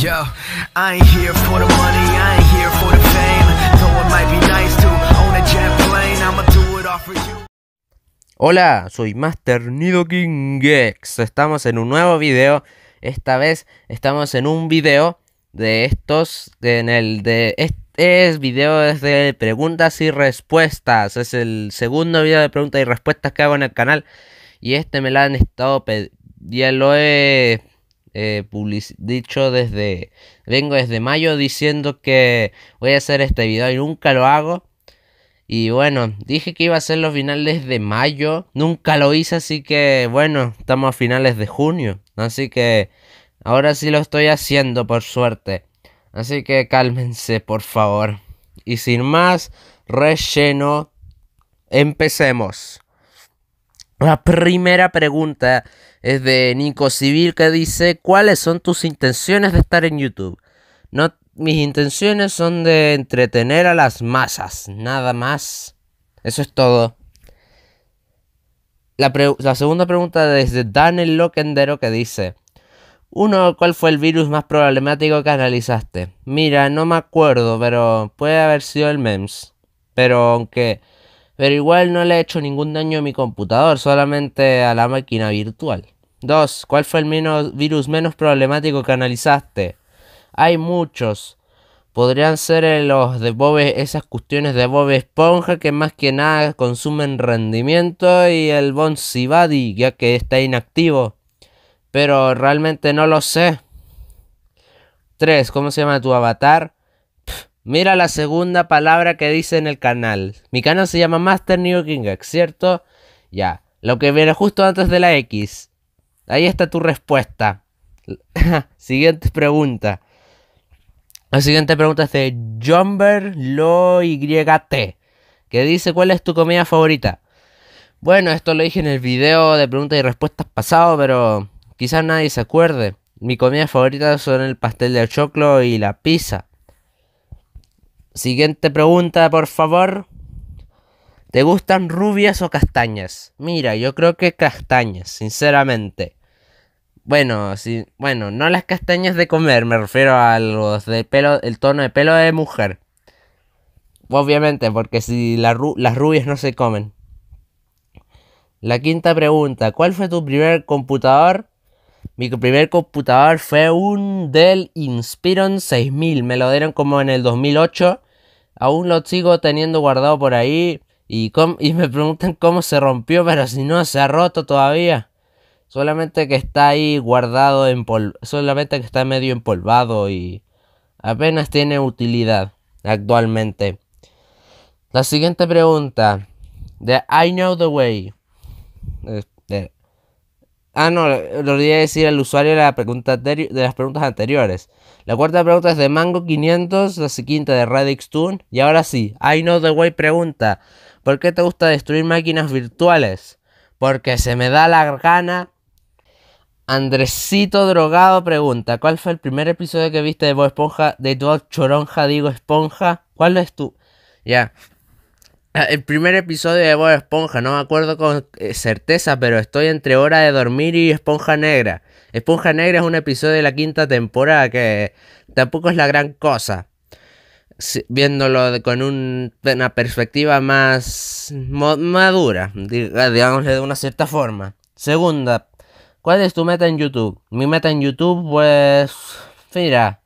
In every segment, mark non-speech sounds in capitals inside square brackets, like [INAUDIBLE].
Yo, for the money, for the fame. might be nice to own a do it for you. Hola, soy Master Nido King Gex. Estamos en un nuevo video. Esta vez estamos en un video de estos, en el de este es video de preguntas y respuestas. Es el segundo video de preguntas y respuestas que hago en el canal. Y este me lo han estado ya lo he eh, dicho desde, vengo desde mayo diciendo que voy a hacer este video y nunca lo hago. Y bueno, dije que iba a ser los finales de mayo, nunca lo hice, así que bueno, estamos a finales de junio. Así que ahora sí lo estoy haciendo, por suerte. Así que cálmense, por favor. Y sin más relleno, empecemos. La primera pregunta es de Nico Civil que dice, ¿cuáles son tus intenciones de estar en YouTube? No, mis intenciones son de entretener a las masas, nada más. Eso es todo. La, segunda pregunta es de Daniel Loquendero que dice, uno, ¿cuál fue el virus más problemático que analizaste? Mira, no me acuerdo, pero puede haber sido el MEMS. Pero aunque... Pero igual no le he hecho ningún daño a mi computador, solamente a la máquina virtual. 2. ¿Cuál fue el menos, virus menos problemático que analizaste? Hay muchos. Podrían ser eh, los de Bob, esas cuestiones de Bob Esponja que más que nada consumen rendimiento y el Bon ya que está inactivo. Pero realmente no lo sé. 3. ¿Cómo se llama tu avatar? mira la segunda palabra que dice en el canal. Mi canal se llama Master New King, ¿cierto? Ya. Lo que viene justo antes de la X. Ahí está tu respuesta. [LAUGHS] siguiente pregunta. La siguiente pregunta es de Jumber Lo YT, que dice cuál es tu comida favorita. Bueno, esto lo dije en el video de preguntas y respuestas pasado, pero quizás nadie se acuerde. Mi comida favorita son el pastel de choclo y la pizza. Siguiente pregunta, por favor. ¿Te gustan rubias o castañas? Mira, yo creo que castañas, sinceramente. Bueno, sí, bueno, no las castañas de comer, me refiero a los de pelo, el tono de pelo de mujer. Obviamente, porque si las rubias no se comen. La quinta pregunta, ¿cuál fue tu primer computador? Mi primer computador fue un Dell Inspiron 6000, me lo dieron como en el 2008. Aún lo sigo teniendo guardado por ahí y, y me preguntan cómo se rompió, pero si no se ha roto todavía. Solamente que está ahí guardado en pol... Solamente que está medio empolvado y apenas tiene utilidad actualmente. La siguiente pregunta. De I Know the Way. Este, ah, no, lo olvidé decir al usuario de, la pregunta de las preguntas anteriores. La cuarta pregunta es de Mango 500, la quinta de Radix Tune. Y ahora sí, I Know the Way pregunta: ¿Por qué te gusta destruir máquinas virtuales? Porque se me da la gana Andresito Drogado pregunta, ¿cuál fue el primer episodio que viste de Bob Esponja? De tu choronja, digo esponja. ¿Cuál es tu? Ya. Ah, el primer episodio de Bob Esponja, no me acuerdo con eh, certeza, pero estoy entre Hora de Dormir y Esponja Negra. Esponja Negra es un episodio de la quinta temporada que tampoco es la gran cosa. viéndolo con una perspectiva más madura, digamos de una cierta forma. Segunda ¿Cuál es tu meta en YouTube? Mi meta en YouTube, pues, mira,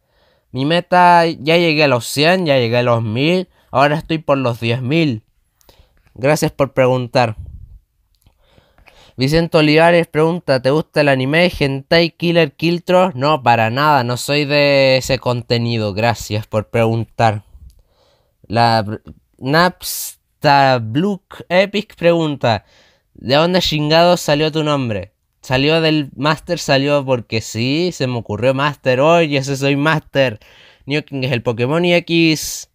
mi meta ya llegué a los 100, ya llegué a los 1000, ahora estoy por los 10.000. Gracias por preguntar. Vicente Olivares pregunta, ¿te gusta el anime Hentai Killer Kiltro? No, para nada, no soy de ese contenido, gracias por preguntar. La Blue Epic pregunta, ¿de dónde chingado salió tu nombre? salió del Master, salió porque sí, se me ocurrió Master, hoy, ese soy Master. New King es el Pokémon X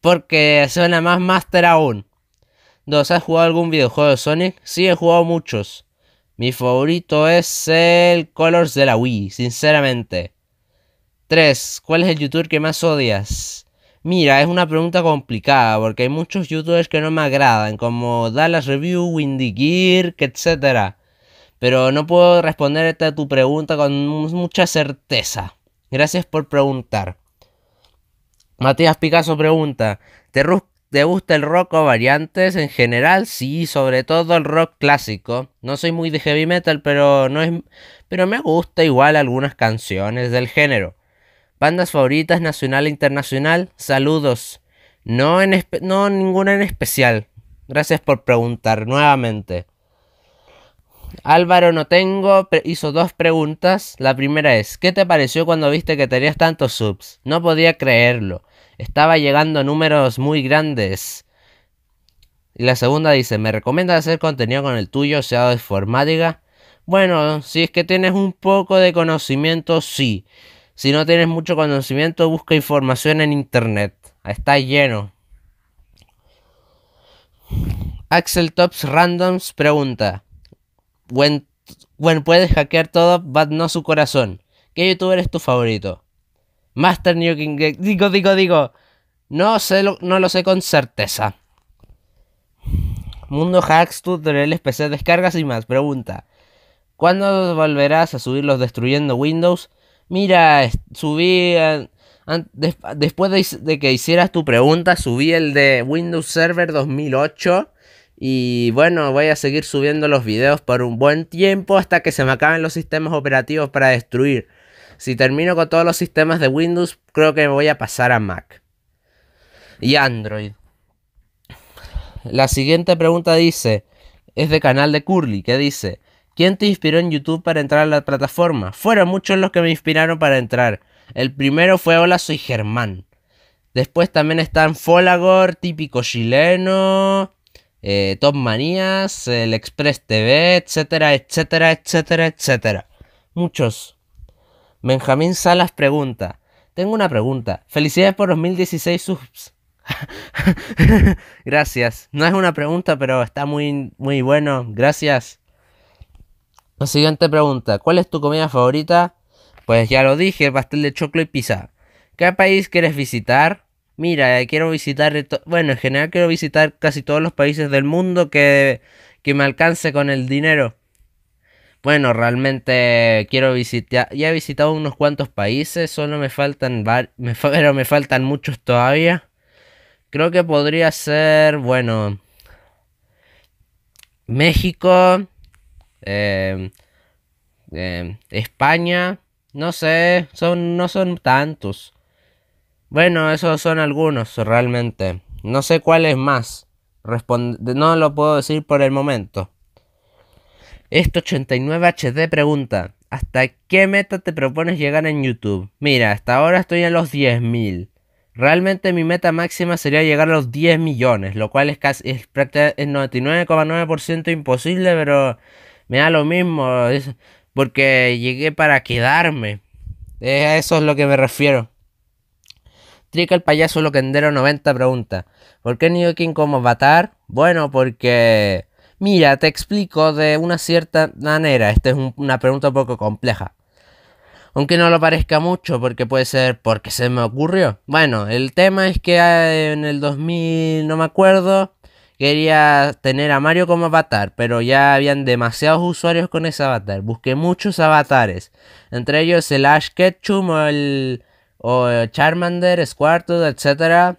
porque suena más Master aún. 2. ¿Has jugado algún videojuego de Sonic? Sí, he jugado muchos. Mi favorito es el Colors de la Wii, sinceramente. 3. ¿Cuál es el youtuber que más odias? Mira, es una pregunta complicada porque hay muchos youtubers que no me agradan, como Dallas Review, Windy Gear, etc pero no puedo responderte a tu pregunta con mucha certeza. Gracias por preguntar. Matías Picasso pregunta, ¿te, gusta el rock o variantes en general? Sí, sobre todo el rock clásico. No soy muy de heavy metal, pero, no es, pero me gusta igual algunas canciones del género. Bandas favoritas nacional e internacional, saludos. No, en no ninguna en especial. Gracias por preguntar nuevamente. Álvaro tengo hizo dos preguntas. La primera es, ¿qué te pareció cuando viste que tenías tantos subs? No podía creerlo. Estaba llegando números muy grandes. Y la segunda dice, ¿me recomiendas hacer contenido con el tuyo, sea de informática? Bueno, si es que tienes un poco de conocimiento, sí. Si no tienes mucho conocimiento, busca información en internet. Está lleno. Axel Tops Randoms pregunta, bueno, puedes hackear todo, but no su corazón. ¿Qué youtuber es tu favorito? Master New King. Digo, digo, digo. No, sé lo, no lo sé con certeza. Mundo Hacks, tutoriales, PC, descargas y más. Pregunta. ¿Cuándo volverás a subirlos destruyendo Windows? Mira, subí... Eh, después de que hicieras tu pregunta, subí el de Windows Server 2008 y bueno, voy a seguir subiendo los videos por un buen tiempo hasta que se me acaben los sistemas operativos para destruir. Si termino con todos los sistemas de Windows, creo que me voy a pasar a Mac. Y Android. La siguiente pregunta dice, es de canal de Curly, que dice, ¿quién te inspiró en YouTube para entrar a la plataforma? Fueron muchos los que me inspiraron para entrar. El primero fue Hola, soy Germán. Después también están Folagor, típico chileno. Eh, Top Manías, el Express TV, etcétera, etcétera, etcétera, etcétera. Muchos. Benjamín Salas pregunta. Tengo una pregunta. Felicidades por los 1016 subs. [LAUGHS] Gracias. No es una pregunta, pero está muy, muy bueno. Gracias. La siguiente pregunta. ¿Cuál es tu comida favorita? Pues ya lo dije, pastel de choclo y pizza. ¿Qué país quieres visitar? mira, eh, quiero visitar, bueno, en general quiero visitar casi todos los países del mundo que, que me alcance con el dinero. Bueno, realmente quiero visitar, ya he visitado unos cuantos países, solo me faltan, [LAUGHS] pero me faltan muchos todavía. Creo que podría ser, bueno, México, em, em, España, no sé, son, no son tantos. Bueno, esos son algunos realmente. No sé cuáles más. no lo puedo decir por el momento. esto 89HD pregunta, ¿hasta qué meta te propones llegar en YouTube? Mira, hasta ahora estoy en los 10.000. Realmente mi meta máxima sería llegar a los 10 millones, lo cual es casi 99,9% imposible, pero me da lo mismo, porque llegué para quedarme. a eso es lo que me refiero. Trica el payaso lo loquendero 90 pregunta. ¿Por qué Neo King como avatar? Bueno, porque... Mira, te explico de una cierta manera. Esta es una pregunta un poco compleja. Aunque no lo parezca mucho, porque puede ser porque se me ocurrió. Bueno, el tema es que ah, en el 2000, no me acuerdo, quería tener a Mario como avatar, pero ya habían demasiados usuarios con ese avatar. Busqué muchos avatares, entre ellos el Ash Ketchum o el o eh, Charmander, Squirtle, etc.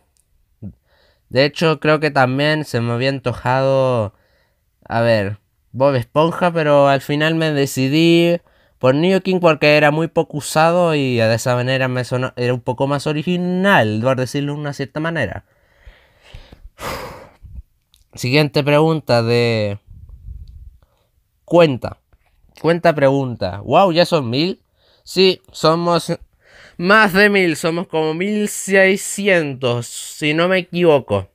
De hecho, creo que también se me había antojado, a ver, Bob Esponja, pero al final me decidí por New King porque era muy poco usado y de esa manera me era un poco más original, por decirlo de una cierta manera. Siguiente pregunta de... Cuenta. Cuenta pregunta. Wow, ya son mil. Sí, somos más de mil, somos como 1600, si no me equivoco.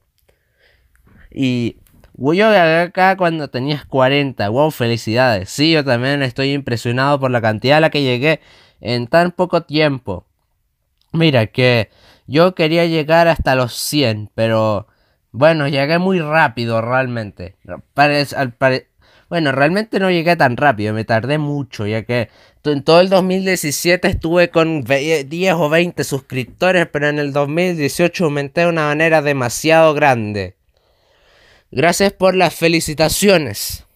Y Guyo acá cuando tenías 40, wow, felicidades. Sí, yo también estoy impresionado por la cantidad a la que llegué en tan poco tiempo. Mira que yo quería llegar hasta los 100, pero bueno, llegué muy rápido realmente. Parece... Bueno, realmente no llegué tan rápido, me tardé mucho, ya que en todo el 2017 estuve con 10 o 20 suscriptores, pero en el 2018 aumenté de una manera demasiado grande. Gracias por las felicitaciones.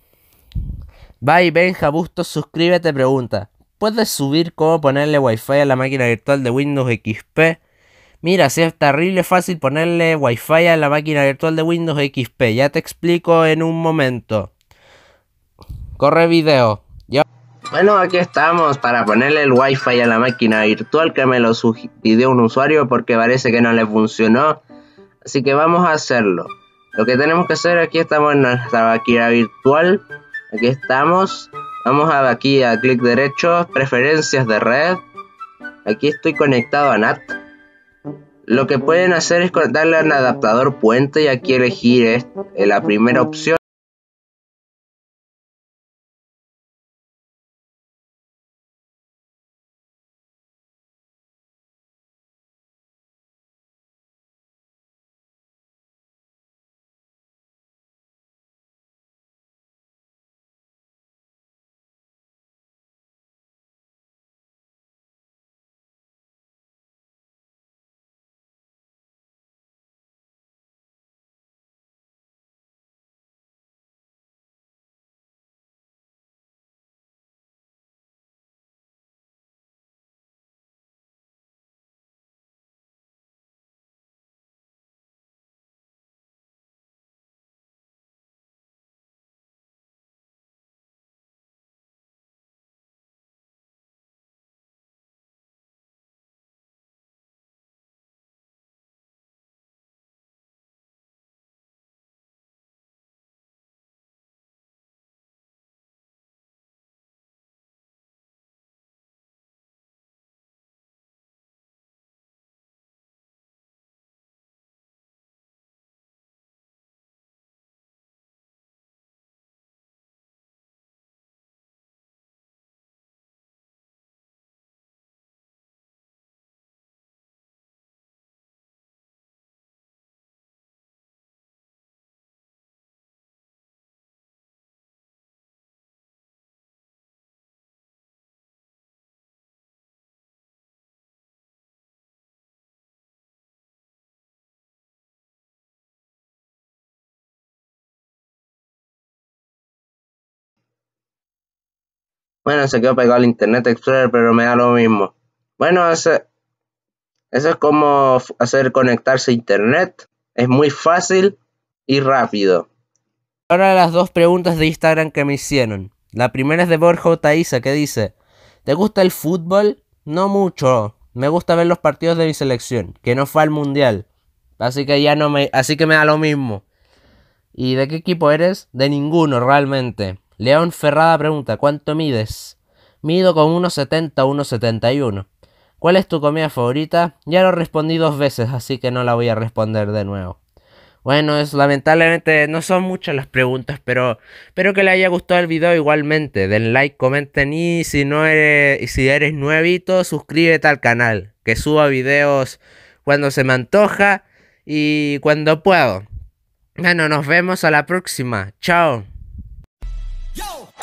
Bye Benja Bustos, suscríbete, pregunta. ¿Puedes subir cómo ponerle Wi-Fi a la máquina virtual de Windows XP? Mira, si es terrible fácil ponerle Wi-Fi a la máquina virtual de Windows XP, ya te explico en un momento. Corre video. Bueno, aquí estamos para ponerle el wifi a la máquina virtual que me lo sugirió un usuario porque parece que no le funcionó. Así que vamos a hacerlo. Lo que tenemos que hacer, aquí estamos en nuestra máquina virtual. Aquí estamos. Vamos a, aquí a clic derecho, preferencias de red. Aquí estoy conectado a NAT. Lo que pueden hacer es darle al adaptador puente y aquí elegir eh, la primera opción. Bueno, se quedó pegado al Internet Explorer, pero me da lo mismo. Bueno, ese, eso es como hacer conectarse a Internet. Es muy fácil y rápido. Ahora las dos preguntas de Instagram que me hicieron. La primera es de Borja Thaiza que dice, ¿te gusta el fútbol? No mucho. Me gusta ver los partidos de mi selección, que no fue al mundial. Así que ya no me... Así que me da lo mismo. ¿Y de qué equipo eres? De ninguno, realmente. León Ferrada pregunta, ¿cuánto mides? Mido con 1,70, 1,71. ¿Cuál es tu comida favorita? Ya lo respondí dos veces, así que no la voy a responder de nuevo. Bueno, es, lamentablemente no son muchas las preguntas, pero espero que le haya gustado el video igualmente. Den like, comenten y si no si eres nuevito, suscríbete al canal, que suba videos cuando se me antoja y cuando puedo. Bueno, nos vemos a la próxima. Chao. Yo!